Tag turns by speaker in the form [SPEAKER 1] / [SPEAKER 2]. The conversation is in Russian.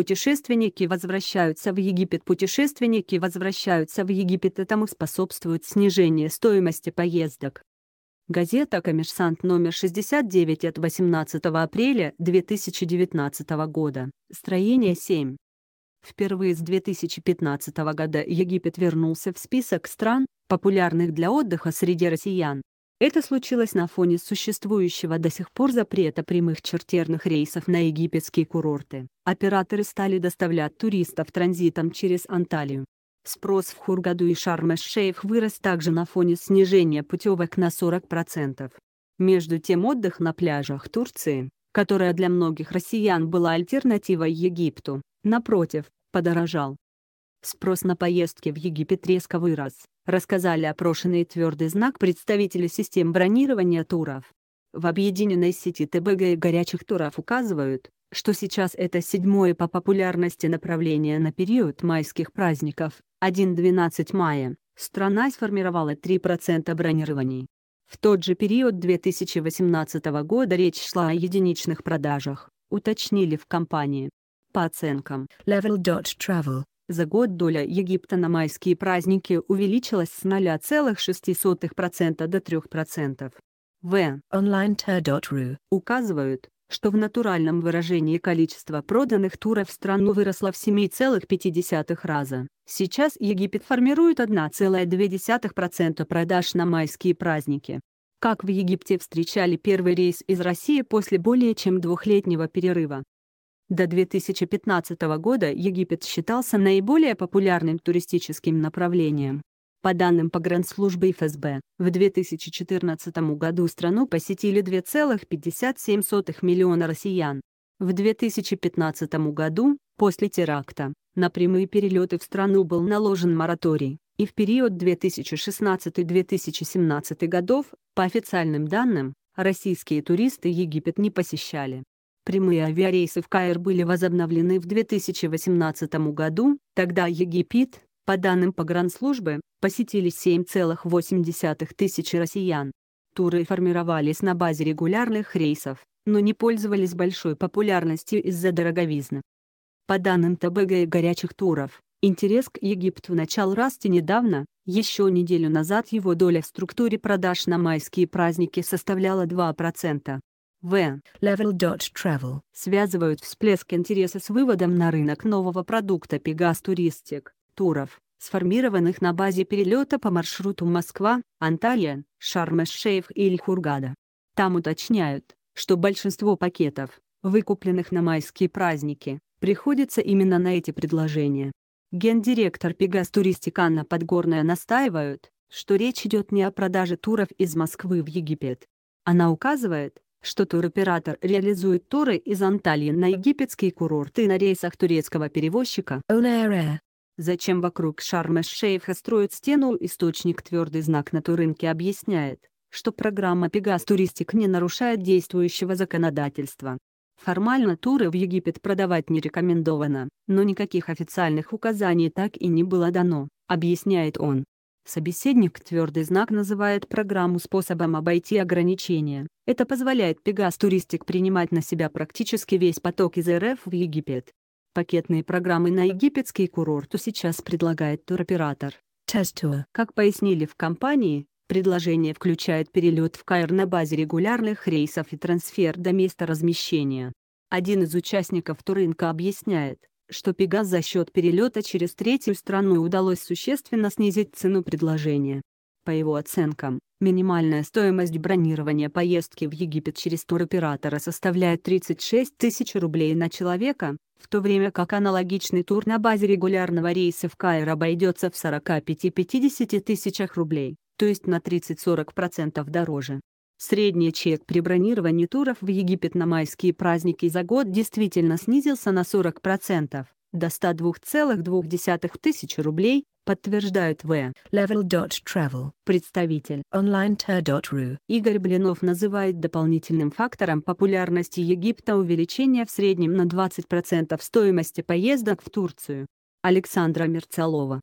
[SPEAKER 1] путешественники возвращаются в Египет. Путешественники возвращаются в Египет. Этому способствует снижение стоимости поездок. Газета «Коммерсант» номер 69 от 18 апреля 2019 года. Строение 7. Впервые с 2015 года Египет вернулся в список стран, популярных для отдыха среди россиян. Это случилось на фоне существующего до сих пор запрета прямых чартерных рейсов на египетские курорты. Операторы стали доставлять туристов транзитом через Анталию. Спрос в Хургаду и Шарм-эш-Шейх вырос также на фоне снижения путевок на 40%. Между тем отдых на пляжах Турции, которая для многих россиян была альтернативой Египту, напротив, подорожал. Спрос на поездки в Египет резко вырос, рассказали опрошенный твердый знак представители систем бронирования туров. В объединенной сети ТБГ и горячих туров указывают, что сейчас это седьмое по популярности направление на период майских праздников, 1-12 мая, страна сформировала 3% бронирований. В тот же период 2018 года речь шла о единичных продажах, уточнили в компании. По оценкам Level.Travel, за год доля Египта на майские праздники увеличилась с 0,6% до 3%. В. Online указывают, что в натуральном выражении количество проданных туров в страну выросло в 7,5 раза. Сейчас Египет формирует 1,2% продаж на майские праздники. Как в Египте встречали первый рейс из России после более чем двухлетнего перерыва. До 2015 года Египет считался наиболее популярным туристическим направлением. По данным погранслужбы ФСБ, в 2014 году страну посетили 2,57 миллиона россиян. В 2015 году, после теракта, на прямые перелеты в страну был наложен мораторий, и в период 2016-2017 годов, по официальным данным, российские туристы Египет не посещали. Прямые авиарейсы в Каир были возобновлены в 2018 году, тогда Египет, по данным погранслужбы, посетили 7,8 тысячи россиян. Туры формировались на базе регулярных рейсов, но не пользовались большой популярностью из-за дороговизны. По данным ТБГ и горячих туров, интерес к Египту начал расти недавно, еще неделю назад его доля в структуре продаж на майские праздники составляла 2%. В. Level Travel связывают всплеск интереса с выводом на рынок нового продукта Pegas Туристик туров, сформированных на базе перелета по маршруту Москва, Анталия, Шарм-эш-Шейх или Хургада. Там уточняют, что большинство пакетов, выкупленных на майские праздники, приходится именно на эти предложения. Гендиректор Пегас Туристик Анна Подгорная настаивают, что речь идет не о продаже туров из Москвы в Египет. Она указывает, что туроператор реализует туры из Анталии на египетские курорты на рейсах турецкого перевозчика Air. Зачем вокруг шарма эш шейха строят стену источник твердый знак на турынке объясняет, что программа «Пегас Туристик» не нарушает действующего законодательства. Формально туры в Египет продавать не рекомендовано, но никаких официальных указаний так и не было дано, объясняет он. Собеседник твердый знак называет программу способом обойти ограничения. Это позволяет Пегас Туристик принимать на себя практически весь поток из РФ в Египет. Пакетные программы на египетский курорт сейчас предлагает туроператор. Тестуа. Как пояснили в компании, предложение включает перелет в Каир на базе регулярных рейсов и трансфер до места размещения. Один из участников турынка объясняет, что Пегас за счет перелета через третью страну удалось существенно снизить цену предложения. По его оценкам, минимальная стоимость бронирования поездки в Египет через туроператора составляет 36 тысяч рублей на человека, в то время как аналогичный тур на базе регулярного рейса в Каир обойдется в 45-50 тысячах рублей, то есть на 30-40% дороже. Средний чек при бронировании туров в Египет на майские праздники за год действительно снизился на 40%, до 102,2 тысяч рублей, подтверждают в Level.travel. Представитель OnlineTour.ru Игорь Блинов называет дополнительным фактором популярности Египта увеличение в среднем на 20% стоимости поездок в Турцию. Александра Мерцалова